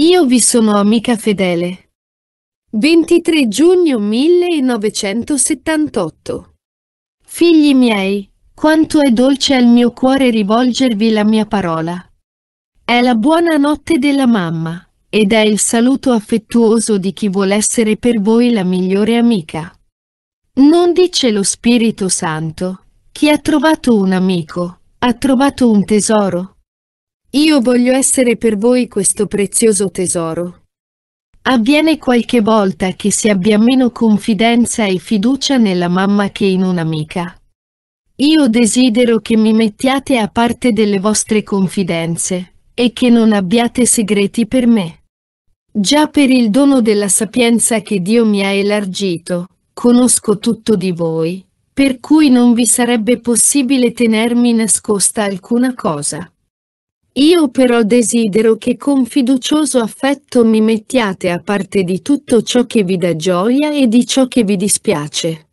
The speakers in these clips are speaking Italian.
Io vi sono amica fedele. 23 giugno 1978 Figli miei, quanto è dolce al mio cuore rivolgervi la mia parola. È la buona notte della mamma, ed è il saluto affettuoso di chi vuol essere per voi la migliore amica. Non dice lo Spirito Santo, chi ha trovato un amico, ha trovato un tesoro. Io voglio essere per voi questo prezioso tesoro. Avviene qualche volta che si abbia meno confidenza e fiducia nella mamma che in un'amica. Io desidero che mi mettiate a parte delle vostre confidenze, e che non abbiate segreti per me. Già per il dono della sapienza che Dio mi ha elargito, conosco tutto di voi, per cui non vi sarebbe possibile tenermi nascosta alcuna cosa. Io però desidero che con fiducioso affetto mi mettiate a parte di tutto ciò che vi dà gioia e di ciò che vi dispiace.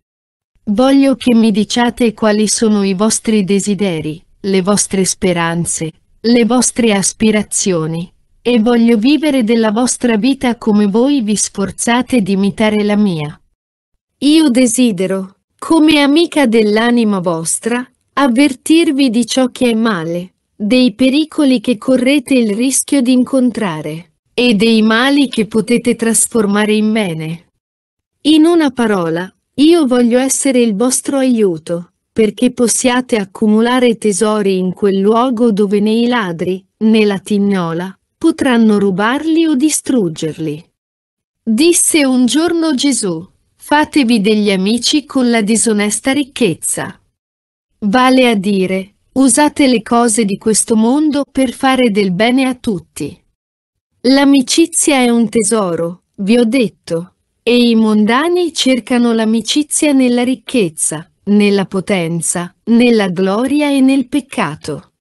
Voglio che mi diciate quali sono i vostri desideri, le vostre speranze, le vostre aspirazioni, e voglio vivere della vostra vita come voi vi sforzate di imitare la mia. Io desidero, come amica dell'anima vostra, avvertirvi di ciò che è male, dei pericoli che correte il rischio di incontrare, e dei mali che potete trasformare in bene. In una parola, io voglio essere il vostro aiuto, perché possiate accumulare tesori in quel luogo dove né i ladri, né la tignola, potranno rubarli o distruggerli. Disse un giorno Gesù, fatevi degli amici con la disonesta ricchezza. Vale a dire, Usate le cose di questo mondo per fare del bene a tutti. L'amicizia è un tesoro, vi ho detto, e i mondani cercano l'amicizia nella ricchezza, nella potenza, nella gloria e nel peccato.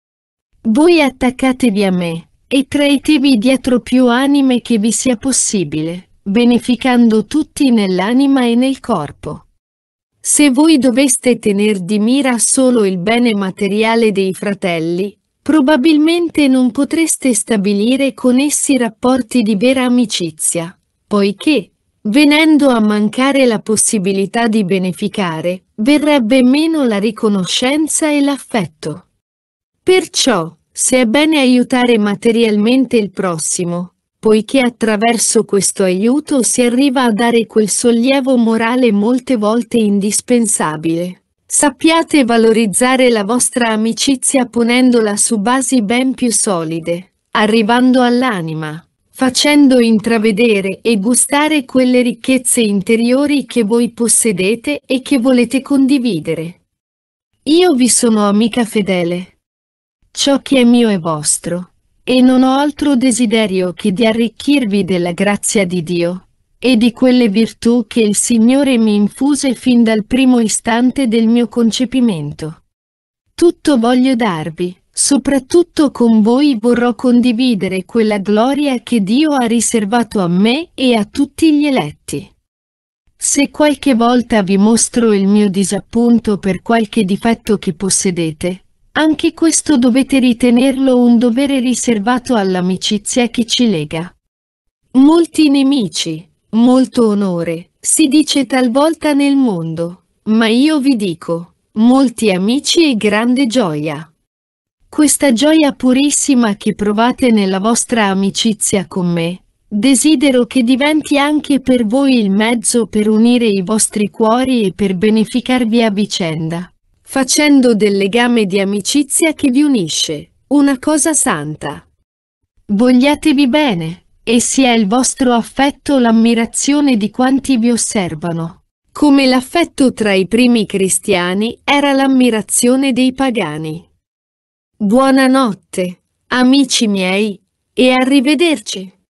Voi attaccatevi a me, e traetevi dietro più anime che vi sia possibile, beneficando tutti nell'anima e nel corpo. Se voi doveste tener di mira solo il bene materiale dei fratelli, probabilmente non potreste stabilire con essi rapporti di vera amicizia, poiché, venendo a mancare la possibilità di beneficare, verrebbe meno la riconoscenza e l'affetto. Perciò, se è bene aiutare materialmente il prossimo, poiché attraverso questo aiuto si arriva a dare quel sollievo morale molte volte indispensabile. Sappiate valorizzare la vostra amicizia ponendola su basi ben più solide, arrivando all'anima, facendo intravedere e gustare quelle ricchezze interiori che voi possedete e che volete condividere. Io vi sono amica fedele. Ciò che è mio è vostro e non ho altro desiderio che di arricchirvi della grazia di Dio e di quelle virtù che il Signore mi infuse fin dal primo istante del mio concepimento. Tutto voglio darvi, soprattutto con voi vorrò condividere quella gloria che Dio ha riservato a me e a tutti gli eletti. Se qualche volta vi mostro il mio disappunto per qualche difetto che possedete, anche questo dovete ritenerlo un dovere riservato all'amicizia che ci lega. Molti nemici, molto onore, si dice talvolta nel mondo, ma io vi dico, molti amici e grande gioia. Questa gioia purissima che provate nella vostra amicizia con me, desidero che diventi anche per voi il mezzo per unire i vostri cuori e per beneficarvi a vicenda facendo del legame di amicizia che vi unisce, una cosa santa. Vogliatevi bene, e sia il vostro affetto l'ammirazione di quanti vi osservano. Come l'affetto tra i primi cristiani era l'ammirazione dei pagani. Buonanotte, amici miei, e arrivederci.